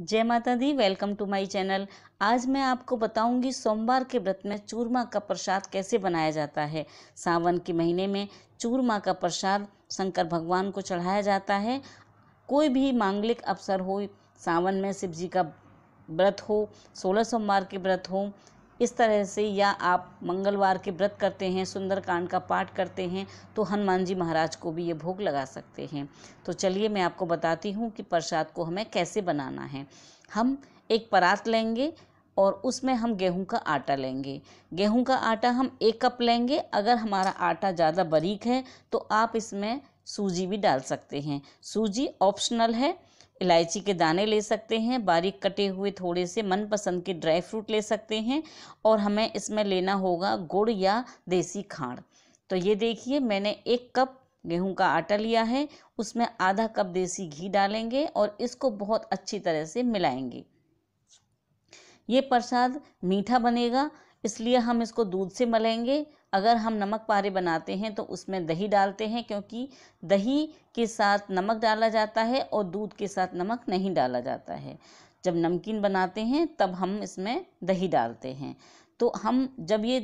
जय माता दी वेलकम टू माय चैनल आज मैं आपको बताऊंगी सोमवार के व्रत में चूरमा का प्रसाद कैसे बनाया जाता है सावन के महीने में चूरमा का प्रसाद शंकर भगवान को चढ़ाया जाता है कोई भी मांगलिक अवसर हो सावन में शिव जी का व्रत हो सोलह सोमवार के व्रत हो इस तरह से या आप मंगलवार के व्रत करते हैं सुंदरकांड का पाठ करते हैं तो हनुमान जी महाराज को भी ये भोग लगा सकते हैं तो चलिए मैं आपको बताती हूँ कि प्रसाद को हमें कैसे बनाना है हम एक परात लेंगे और उसमें हम गेहूं का आटा लेंगे गेहूं का आटा हम एक कप लेंगे अगर हमारा आटा ज़्यादा बारीक है तो आप इसमें सूजी भी डाल सकते हैं सूजी ऑप्शनल है इलायची के दाने ले सकते हैं बारीक कटे हुए थोड़े से मनपसंद के ड्राई फ्रूट ले सकते हैं और हमें इसमें लेना होगा गुड़ या देसी खाण तो ये देखिए मैंने एक कप गेहूं का आटा लिया है उसमें आधा कप देसी घी डालेंगे और इसको बहुत अच्छी तरह से मिलाएंगे ये प्रसाद मीठा बनेगा इसलिए हम इसको दूध से मलेंगे अगर हम नमक पारे बनाते हैं तो उसमें दही डालते हैं क्योंकि दही के साथ नमक डाला जाता है और दूध के साथ नमक नहीं डाला जाता है जब नमकीन बनाते हैं तब हम इसमें दही डालते हैं तो हम जब ये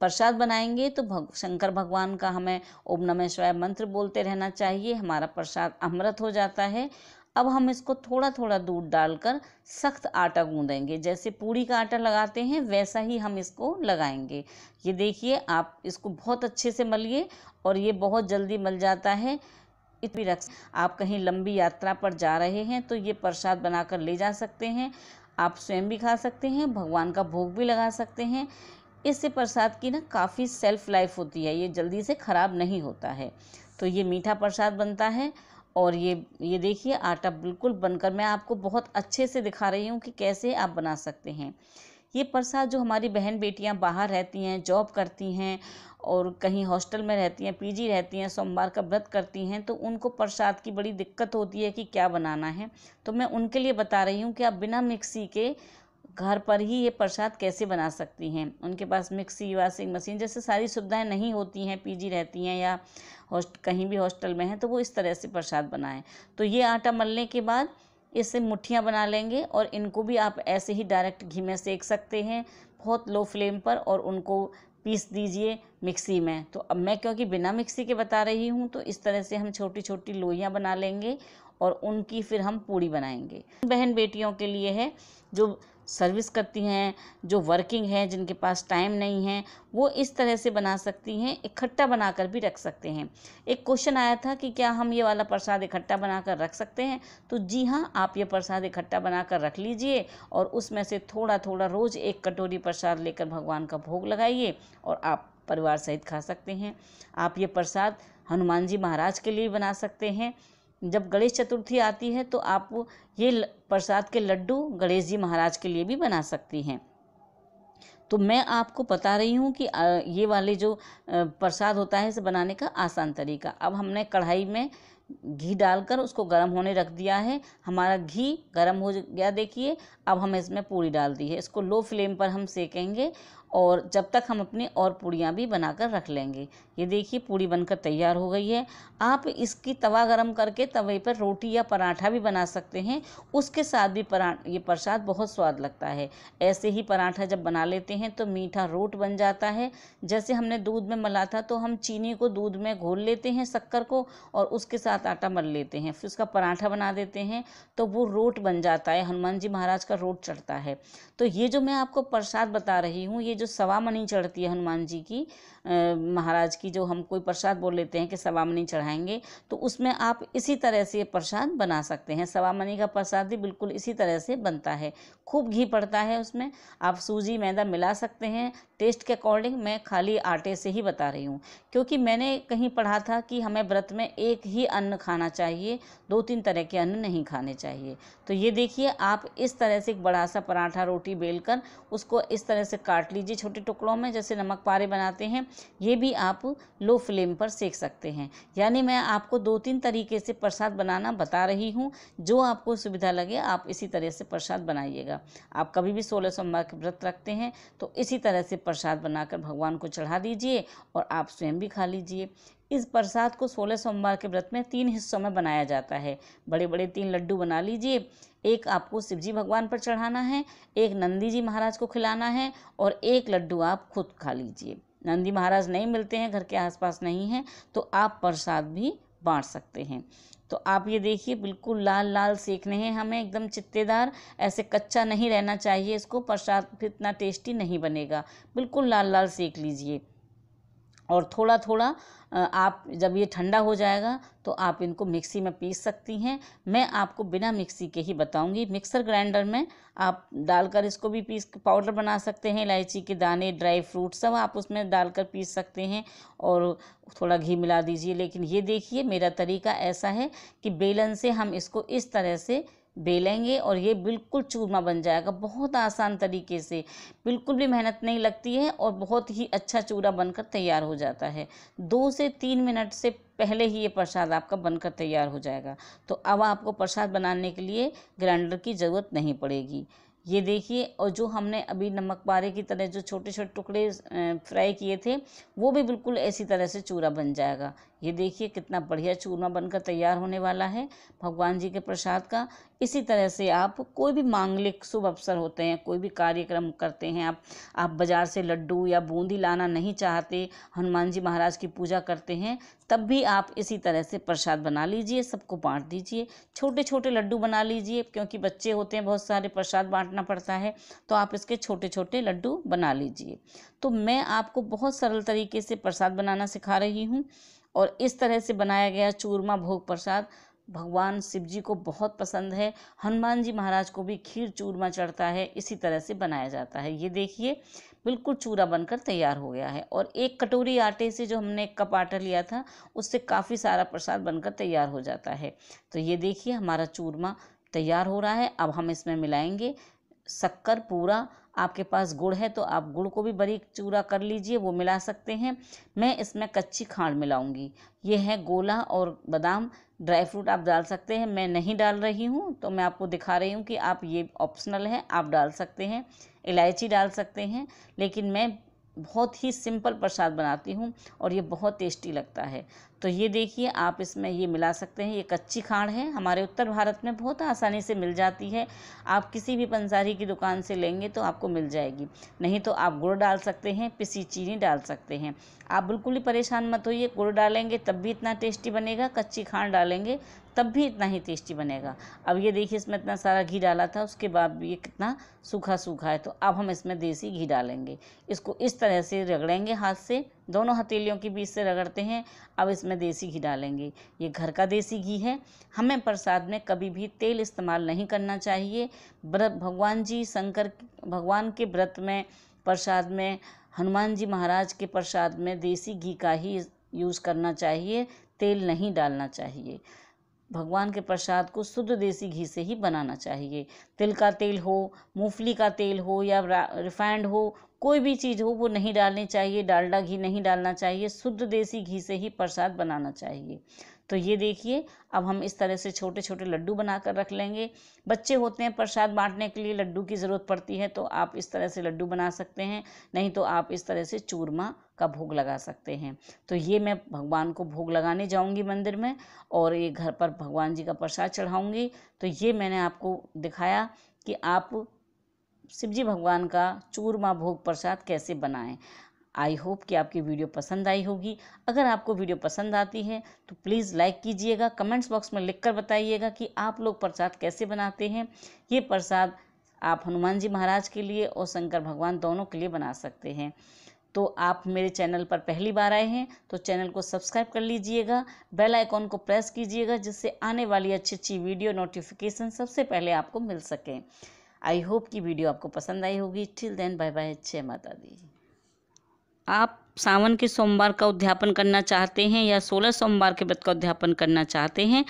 प्रसाद बनाएंगे तो भग, शंकर भगवान का हमें ओम नमः शिवाय मंत्र बोलते रहना चाहिए हमारा प्रसाद अमृत हो जाता है अब हम इसको थोड़ा थोड़ा दूध डालकर सख्त आटा गूंदेंगे जैसे पूड़ी का आटा लगाते हैं वैसा ही हम इसको लगाएंगे ये देखिए आप इसको बहुत अच्छे से मलिए और ये बहुत जल्दी मल जाता है इतनी रख आप कहीं लंबी यात्रा पर जा रहे हैं तो ये प्रसाद बनाकर ले जा सकते हैं आप स्वयं भी खा सकते हैं भगवान का भोग भी लगा सकते हैं इससे प्रसाद की ना काफ़ी सेल्फ लाइफ होती है ये जल्दी से ख़राब नहीं होता है तो ये मीठा प्रसाद बनता है और ये ये देखिए आटा बिल्कुल बनकर मैं आपको बहुत अच्छे से दिखा रही हूँ कि कैसे आप बना सकते हैं ये प्रसाद जो हमारी बहन बेटियाँ बाहर रहती हैं जॉब करती हैं और कहीं हॉस्टल में रहती हैं पीजी रहती हैं सोमवार का व्रत करती हैं तो उनको प्रसाद की बड़ी दिक्कत होती है कि क्या बनाना है तो मैं उनके लिए बता रही हूँ कि आप बिना मिक्सी के घर पर ही ये प्रसाद कैसे बना सकती हैं उनके पास मिक्सी वॉशिंग मशीन जैसे सारी सुविधाएं नहीं होती हैं पीजी रहती हैं या हॉस्ट कहीं भी हॉस्टल में हैं तो वो इस तरह से प्रसाद बनाएं तो ये आटा मलने के बाद इससे मुठियाँ बना लेंगे और इनको भी आप ऐसे ही डायरेक्ट घी में सेक सकते हैं बहुत लो फ्लेम पर और उनको पीस दीजिए मिक्सी में तो अब मैं क्योंकि बिना मिक्सी के बता रही हूँ तो इस तरह से हम छोटी छोटी लोहियाँ बना लेंगे और उनकी फिर हम पूड़ी बनाएंगे बहन बेटियों के लिए है जो सर्विस करती हैं जो वर्किंग हैं जिनके पास टाइम नहीं है वो इस तरह से बना सकती हैं इकट्ठा बनाकर भी रख सकते हैं एक क्वेश्चन आया था कि क्या हम ये वाला प्रसाद इकट्ठा बनाकर रख सकते हैं तो जी हाँ आप ये प्रसाद इकट्ठा बनाकर रख लीजिए और उसमें से थोड़ा थोड़ा रोज़ एक कटोरी प्रसाद लेकर भगवान का भोग लगाइए और आप परिवार सहित खा सकते हैं आप ये प्रसाद हनुमान जी महाराज के लिए बना सकते हैं जब गणेश चतुर्थी आती है तो आप ये प्रसाद के लड्डू गणेश जी महाराज के लिए भी बना सकती हैं तो मैं आपको बता रही हूँ कि ये वाले जो प्रसाद होता है इसे बनाने का आसान तरीका अब हमने कढ़ाई में घी डालकर उसको गर्म होने रख दिया है हमारा घी गर्म हो गया देखिए अब हम इसमें पूरी डाल दी है इसको लो फ्लेम पर हम सेकेंगे और जब तक हम अपनी और पूड़ियाँ भी बनाकर रख लेंगे ये देखिए पूड़ी बनकर तैयार हो गई है आप इसकी तवा गरम करके तवे पर रोटी या पराठा भी बना सकते हैं उसके साथ भी परा ये प्रसाद बहुत स्वाद लगता है ऐसे ही पराठा जब बना लेते हैं तो मीठा रोट बन जाता है जैसे हमने दूध में मला था तो हम चीनी को दूध में घोल लेते हैं शक्कर को और उसके साथ आटा मल लेते हैं फिर उसका पराठा बना देते हैं तो वो रोट बन जाता है हनुमान जी महाराज का रोट चढ़ता है तो ये जो मैं आपको प्रसाद बता रही हूँ ये जो सवामनी चढ़ती है हनुमान जी की महाराज की जो हम कोई प्रसाद बोल लेते हैं कि सवामनी चढ़ाएंगे तो उसमें आप इसी तरह से प्रसाद बना सकते हैं सवामनी का प्रसाद भी बिल्कुल इसी तरह से बनता है खूब घी पड़ता है उसमें आप सूजी मैदा मिला सकते हैं टेस्ट के अकॉर्डिंग मैं खाली आटे से ही बता रही हूँ क्योंकि मैंने कहीं पढ़ा था कि हमें व्रत में एक ही अन्न खाना चाहिए दो तीन तरह के अन्न नहीं खाने चाहिए तो ये देखिए आप इस तरह से एक बड़ा सा पराठा रोटी बेलकर उसको इस तरह से काट लीजिए छोटे छोटे टुकड़ों में जैसे नमक पारे बनाते हैं ये भी आप लो फ्लेम पर सेक सकते हैं यानी मैं आपको दो तीन तरीके से प्रसाद बनाना बता रही हूँ जो आपको सुविधा लगे आप इसी तरह से प्रसाद बनाइएगा आप कभी भी सोलह सोमवार के व्रत रखते हैं तो इसी तरह से प्रसाद बनाकर भगवान को चढ़ा दीजिए और आप स्वयं भी खा लीजिए इस प्रसाद को सोलह सोमवार के व्रत में तीन हिस्सों में बनाया जाता है बड़े बड़े तीन लड्डू बना लीजिए एक आपको शिव जी भगवान पर चढ़ाना है एक नंदी जी महाराज को खिलाना है और एक लड्डू आप खुद खा लीजिए नंदी महाराज नहीं मिलते हैं घर के आसपास नहीं हैं तो आप प्रसाद भी बांट सकते हैं तो आप ये देखिए बिल्कुल लाल लाल सेकने हैं हमें एकदम चित्तेदार ऐसे कच्चा नहीं रहना चाहिए इसको प्रसाद इतना टेस्टी नहीं बनेगा बिल्कुल लाल लाल सेक लीजिए और थोड़ा थोड़ा आप जब ये ठंडा हो जाएगा तो आप इनको मिक्सी में पीस सकती हैं मैं आपको बिना मिक्सी के ही बताऊंगी मिक्सर ग्राइंडर में आप डालकर इसको भी पीस पाउडर बना सकते हैं इलायची के दाने ड्राई फ्रूट सब आप उसमें डालकर पीस सकते हैं और थोड़ा घी मिला दीजिए लेकिन ये देखिए मेरा तरीका ऐसा है कि बेलन से हम इसको इस तरह से बेलेंगे और ये बिल्कुल चूरमा बन जाएगा बहुत आसान तरीके से बिल्कुल भी मेहनत नहीं लगती है और बहुत ही अच्छा चूरा बनकर तैयार हो जाता है दो से तीन मिनट से पहले ही ये प्रसाद आपका बनकर तैयार हो जाएगा तो अब आपको प्रसाद बनाने के लिए ग्राइंडर की ज़रूरत नहीं पड़ेगी ये देखिए और जो हमने अभी नमक पारे की तरह जो छोटे छोटे टुकड़े फ्राई किए थे वो भी बिल्कुल ऐसी तरह से चूरा बन जाएगा ये देखिए कितना बढ़िया चूरमा बनकर तैयार होने वाला है भगवान जी के प्रसाद का इसी तरह से आप कोई भी मांगलिक शुभ अवसर होते हैं कोई भी कार्यक्रम करते हैं आप आप बाज़ार से लड्डू या बूंदी लाना नहीं चाहते हनुमान जी महाराज की पूजा करते हैं तब भी आप इसी तरह से प्रसाद बना लीजिए सबको बांट दीजिए छोटे छोटे लड्डू बना लीजिए क्योंकि बच्चे होते हैं बहुत सारे प्रसाद बांटना पड़ता है तो आप इसके छोटे छोटे लड्डू बना लीजिए तो मैं आपको बहुत सरल तरीके से प्रसाद बनाना सिखा रही हूँ और इस तरह से बनाया गया चूरमा भोग प्रसाद भगवान शिव जी को बहुत पसंद है हनुमान जी महाराज को भी खीर चूरमा चढ़ता है इसी तरह से बनाया जाता है ये देखिए बिल्कुल चूरा बनकर तैयार हो गया है और एक कटोरी आटे से जो हमने एक कप आटा लिया था उससे काफ़ी सारा प्रसाद बनकर तैयार हो जाता है तो ये देखिए हमारा चूरमा तैयार हो रहा है अब हम इसमें मिलाएंगे शक्कर पूरा आपके पास गुड़ है तो आप गुड़ को भी बारीक चूरा कर लीजिए वो मिला सकते हैं मैं इसमें कच्ची खांड मिलाऊंगी ये है गोला और बादाम ड्राई फ्रूट आप डाल सकते हैं मैं नहीं डाल रही हूँ तो मैं आपको दिखा रही हूँ कि आप ये ऑप्शनल है आप डाल सकते हैं इलायची डाल सकते हैं लेकिन मैं बहुत ही सिंपल प्रसाद बनाती हूँ और ये बहुत टेस्टी लगता है तो ये देखिए आप इसमें ये मिला सकते हैं ये कच्ची खाड़ है हमारे उत्तर भारत में बहुत आसानी से मिल जाती है आप किसी भी पंसारी की दुकान से लेंगे तो आपको मिल जाएगी नहीं तो आप गुड़ डाल सकते हैं पिसी चीनी डाल सकते हैं आप बिल्कुल ही परेशान मत होइए गुड़ डालेंगे तब भी इतना टेस्टी बनेगा कच्ची खाण डालेंगे तब भी इतना ही टेस्टी बनेगा अब ये देखिए इसमें इतना सारा घी डाला था उसके बाद भी ये कितना सूखा सूखा है तो अब हम इसमें देसी घी डालेंगे इसको इस तरह से रगड़ेंगे हाथ से दोनों हथेलियों के बीच से रगड़ते हैं अब इसमें इसमें देसी घी डालेंगे ये घर का देसी घी है हमें प्रसाद में कभी भी तेल इस्तेमाल नहीं करना चाहिए व्रत भगवान जी शंकर भगवान के व्रत में प्रसाद में हनुमान जी महाराज के प्रसाद में देसी घी का ही यूज़ करना चाहिए तेल नहीं डालना चाहिए भगवान के प्रसाद को शुद्ध देसी घी से ही बनाना चाहिए तिल का तेल हो मूंगफली का तेल हो या रिफाइंड हो कोई भी चीज़ हो वो नहीं डालनी चाहिए डालडा घी नहीं डालना चाहिए शुद्ध देसी घी से ही प्रसाद बनाना चाहिए तो ये देखिए अब हम इस तरह से छोटे छोटे लड्डू बनाकर रख लेंगे बच्चे होते हैं प्रसाद बांटने के लिए लड्डू की ज़रूरत पड़ती है तो आप इस तरह से लड्डू बना सकते हैं नहीं तो आप इस तरह से चूरमा का भोग लगा सकते हैं तो ये मैं भगवान को भोग लगाने जाऊंगी मंदिर में और ये घर पर भगवान जी का प्रसाद चढ़ाऊंगी तो ये मैंने आपको दिखाया कि आप शिवजी भगवान का चूरमा भोग प्रसाद कैसे बनाएं आई होप कि आपकी वीडियो पसंद आई होगी अगर आपको वीडियो पसंद आती है तो प्लीज़ लाइक कीजिएगा कमेंट्स बॉक्स में लिखकर बताइएगा कि आप लोग प्रसाद कैसे बनाते हैं ये प्रसाद आप हनुमान जी महाराज के लिए और शंकर भगवान दोनों के लिए बना सकते हैं तो आप मेरे चैनल पर पहली बार आए हैं तो चैनल को सब्सक्राइब कर लीजिएगा बेल आइकॉन को प्रेस कीजिएगा जिससे आने वाली अच्छी अच्छी वीडियो नोटिफिकेशन सबसे पहले आपको मिल सकें आई होप कि वीडियो आपको पसंद आई होगी टिल देन बाय बाय जय माता दी आप सावन के सोमवार का उद्यापन करना चाहते हैं या सोलह सोमवार के व्रत का उद्यापन करना चाहते हैं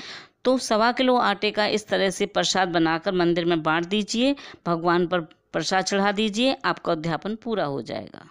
तो सवा किलो आटे का इस तरह से प्रसाद बनाकर मंदिर में बांट दीजिए भगवान पर प्रसाद चढ़ा दीजिए आपका अध्यापन पूरा हो जाएगा